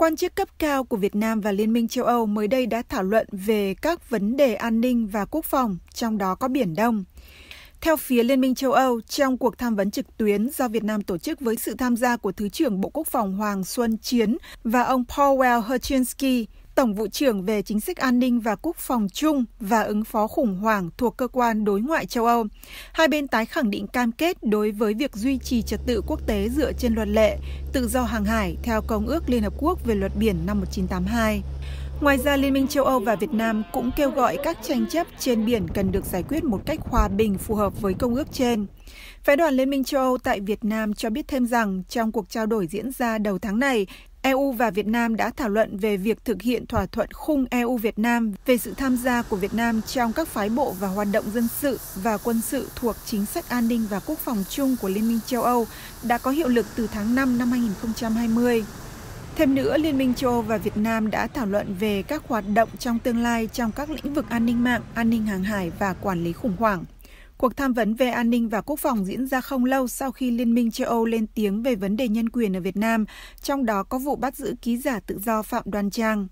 Quan chức cấp cao của Việt Nam và Liên minh châu Âu mới đây đã thảo luận về các vấn đề an ninh và quốc phòng, trong đó có Biển Đông. Theo phía Liên minh châu Âu, trong cuộc tham vấn trực tuyến do Việt Nam tổ chức với sự tham gia của Thứ trưởng Bộ Quốc phòng Hoàng Xuân Chiến và ông Paul Well Hutchinski, Tổng vụ trưởng về chính sách an ninh và quốc phòng chung và ứng phó khủng hoảng thuộc cơ quan đối ngoại châu Âu. Hai bên tái khẳng định cam kết đối với việc duy trì trật tự quốc tế dựa trên luật lệ, tự do hàng hải theo Công ước Liên Hợp Quốc về luật biển năm 1982. Ngoài ra, Liên minh châu Âu và Việt Nam cũng kêu gọi các tranh chấp trên biển cần được giải quyết một cách hòa bình phù hợp với công ước trên. Phái đoàn Liên minh châu Âu tại Việt Nam cho biết thêm rằng trong cuộc trao đổi diễn ra đầu tháng này, EU và Việt Nam đã thảo luận về việc thực hiện thỏa thuận khung EU Việt Nam về sự tham gia của Việt Nam trong các phái bộ và hoạt động dân sự và quân sự thuộc chính sách an ninh và quốc phòng chung của Liên minh châu Âu đã có hiệu lực từ tháng 5 năm 2020. Thêm nữa, Liên minh châu Âu và Việt Nam đã thảo luận về các hoạt động trong tương lai trong các lĩnh vực an ninh mạng, an ninh hàng hải và quản lý khủng hoảng. Cuộc tham vấn về an ninh và quốc phòng diễn ra không lâu sau khi Liên minh châu Âu lên tiếng về vấn đề nhân quyền ở Việt Nam, trong đó có vụ bắt giữ ký giả tự do Phạm Đoan Trang.